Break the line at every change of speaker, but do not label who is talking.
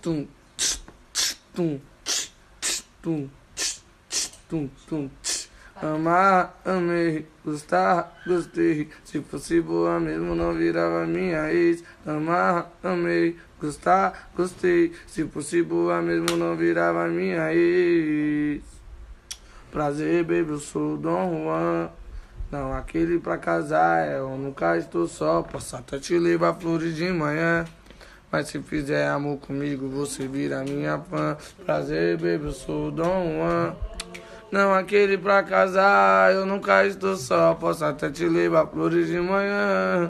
tum, tum, tum, tum, tum. Amar, amei, gostar, gostei. Se fosse boa mesmo, não virava minha ex. Amar, amei, gostar, gostei. Se fosse boa mesmo, não virava minha ex. Prazer, baby, eu sou o Dom Juan. Não, aquele pra casar, é, eu nunca estou só. Posso até te levar flores de manhã. Mas se fizer amor comigo, você vira minha fã. Prazer, baby, eu sou o Dom Juan. Não aquele pra casar, eu nunca estou só. Posso até te
levar flores de manhã.